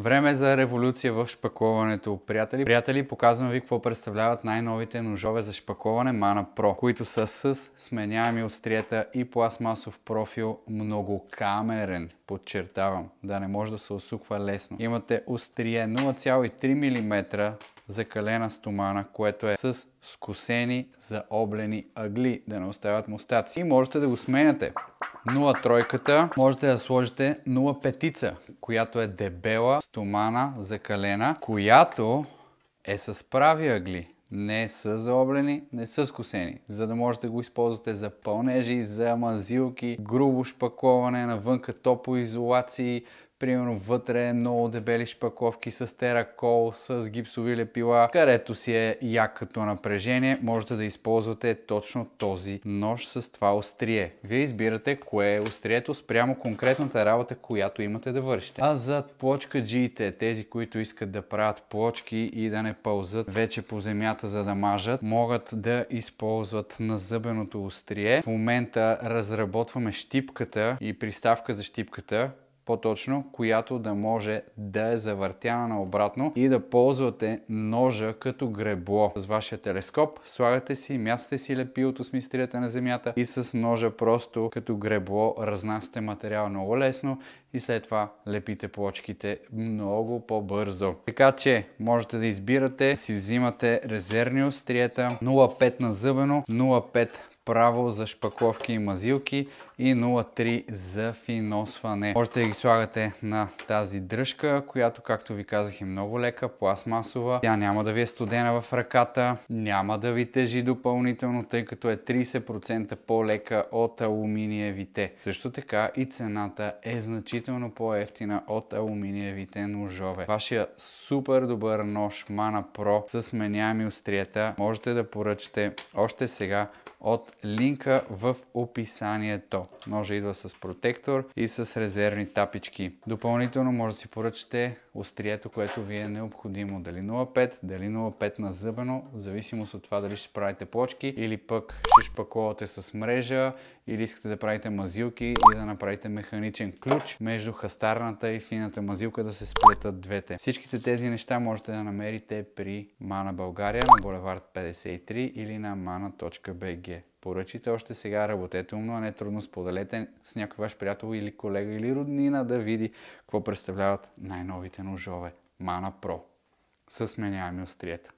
Време за революция в шпаковането, приятели. Приятели, показвам ви какво представляват най-новите ножове за шпаковане Mana Pro, които са с сменяеми острията и пластмасов профил многокамерен. Подчертавам, да не може да се осуква лесно. Имате острие 0,3 мм закалена стомана, което е с скосени заоблени агли, да не оставят мустаци. И можете да го сменяте 0 тройката можете да сложите 0 петица, която е дебела, стомана, закалена, която е с прави ъгли. Не са заоблени, не са скосени, за да можете да го използвате за пълнежи, за мазилки, грубо шпаковане, навънка топоизолации, Примерно вътре много дебели шпаковки с теракол, с гипсови лепила, където си е якото напрежение, можете да използвате точно този нож с това острие. Вие избирате кое е острието спрямо конкретната работа, която имате да вършите. А за плочкаджиите, тези, които искат да правят плочки и да не пълзат вече по земята, за да мажат, могат да използват назъбеното острие. В момента разработваме щипката и приставка за щипката, по-точно, която да може да е завъртяна обратно и да ползвате ножа като гребло. С вашия телескоп слагате си, мятате си лепилото с мистерията на земята и с ножа просто като гребло разнасяте материал много лесно и след това лепите плочките много по-бързо. Така че можете да избирате, си взимате резервни остриета 0,5 на зъбено, 0,5 право за шпакловки и мазилки и 0,3 за финосване. Можете да ги слагате на тази дръжка, която както ви казах е много лека, пластмасова. Тя няма да ви е студена в ръката, няма да ви тежи допълнително, тъй като е 30% по-лека от алуминиевите. Също така и цената е значително по-ефтина от алуминиевите ножове. Вашия супер добър нож Mana Pro с сменяеми остриета можете да поръчате още сега от линка в описанието. Може идва с протектор и с резервни тапички. Допълнително може да си поръчате острието, което ви е необходимо. Дали 0,5, дали 0,5 на зъбено, в зависимост от това дали ще правите плочки или пък ще шпаковате с мрежа или искате да правите мазилки и да направите механичен ключ между хастарната и фината мазилка да се сплетат двете. Всичките тези неща можете да намерите при Мана България на булевард 53 или на mana.bg. Поръчите още сега, работете умно, а не трудно споделете с някой ваш приятел или колега или роднина да види какво представляват най-новите ножове. Mana Pro Със сменяеми остриета.